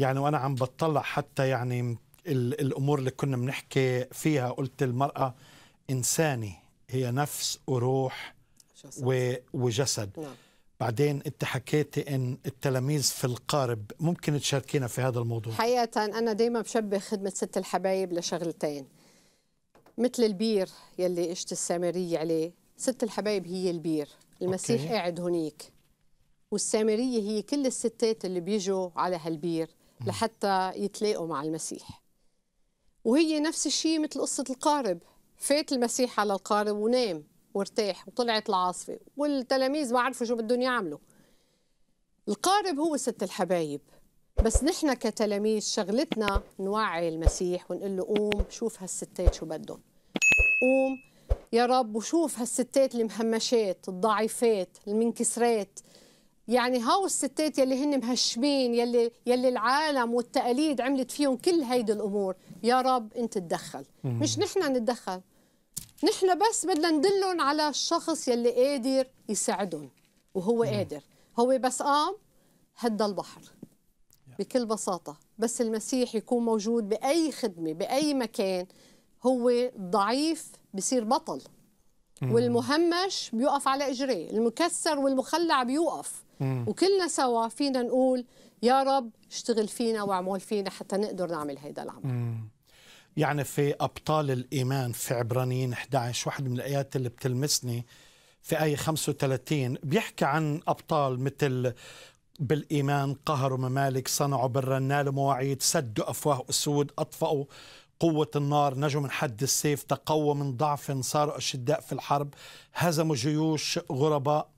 يعني وانا عم بطلع حتى يعني الامور اللي كنا بنحكي فيها قلت المراه انساني هي نفس وروح جسد. وجسد نعم. بعدين انت حكيتي ان التلاميذ في القارب ممكن تشاركينا في هذا الموضوع حقيقه انا دائما بشبه خدمه ست الحبايب لشغلتين مثل البير يلي اجت السامريه عليه ست الحبايب هي البير المسيح أوكي. قاعد هنيك والسامريه هي كل الستات اللي بيجوا على هالبير لحتى يتلاقوا مع المسيح وهي نفس الشيء مثل قصة القارب فات المسيح على القارب ونام وارتاح وطلعت العاصفة والتلاميذ ما عرفوا شو بدهم يعملوا القارب هو ست الحبايب بس نحن كتلاميذ شغلتنا نوعي المسيح ونقول له قوم شوف هالستات شو بدهم قوم يا رب وشوف هالستات المهمشات الضعيفات المنكسرات يعني هاو الستات يلي هن مهشمين يلي يلي العالم والتقاليد عملت فيهم كل هيدي الامور يا رب انت تدخل مش نحن نتدخل نحن بس بدنا ندلهم على الشخص يلي قادر يساعدهم وهو قادر هو بس قام هدى البحر بكل بساطة بس المسيح يكون موجود بأي خدمة بأي مكان هو ضعيف بصير بطل والمهمش بيقف على اجريه المكسر والمخلع بيوقف وكلنا سوا فينا نقول يا رب اشتغل فينا واعمل فينا حتى نقدر نعمل هيدا العمل يعني في أبطال الإيمان في عبرانيين 11 واحد من الآيات اللي بتلمسني في آية 35 بيحكي عن أبطال مثل بالإيمان قهروا ممالك صنعوا برا نالوا مواعيد سدوا أفواه أسود أطفأوا قوة النار نجوا من حد السيف تقوى من ضعف صاروا أشداء في الحرب هزموا جيوش غرباء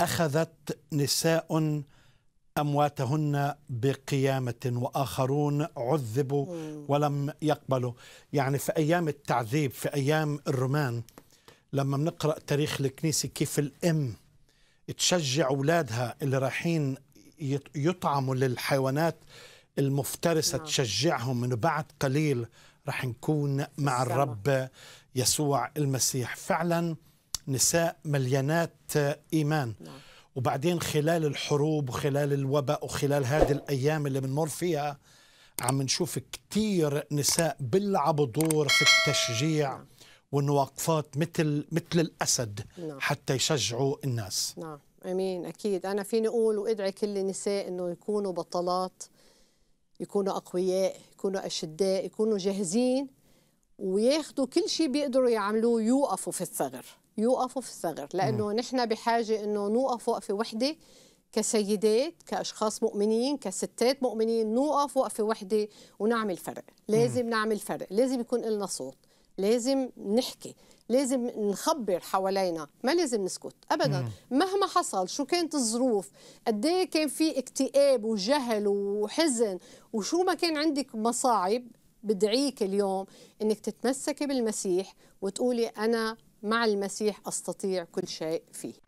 أخذت نساء أمواتهن بقيامة وآخرون عذبوا ولم يقبلوا يعني في أيام التعذيب في أيام الرومان لما بنقرأ تاريخ الكنيسة كيف الأم تشجع أولادها اللي رايحين يطعموا للحيوانات المفترسة نعم. تشجعهم أنه بعد قليل رح نكون مع الرب يسوع المسيح فعلا نساء مليانات إيمان نعم. وبعدين خلال الحروب وخلال الوباء وخلال هذه الأيام اللي بنمر فيها عم نشوف كتير نساء بيلعبوا دور في التشجيع نعم. وانه واقفات مثل مثل الاسد نعم. حتى يشجعوا الناس نعم امين اكيد انا فيني اقول وادعي كل النساء انه يكونوا بطلات يكونوا أقوياء يكونوا أشداء يكونوا جاهزين وياخذوا كل شيء بيقدروا يعملوه يوقفوا في الثغر يوقفوا في الثغر لأنه نحن بحاجة أنه نوقف وقفة وحدة كسيدات كأشخاص مؤمنين كستات مؤمنين نوقف وقفة وحدة ونعمل فرق لازم نعمل فرق لازم يكون لنا صوت لازم نحكي لازم نخبر حوالينا ما لازم نسكت ابدا مم. مهما حصل شو كانت الظروف قد إيه كان في اكتئاب وجهل وحزن وشو ما كان عندك مصاعب بدعيك اليوم انك تتمسكي بالمسيح وتقولي انا مع المسيح استطيع كل شيء فيه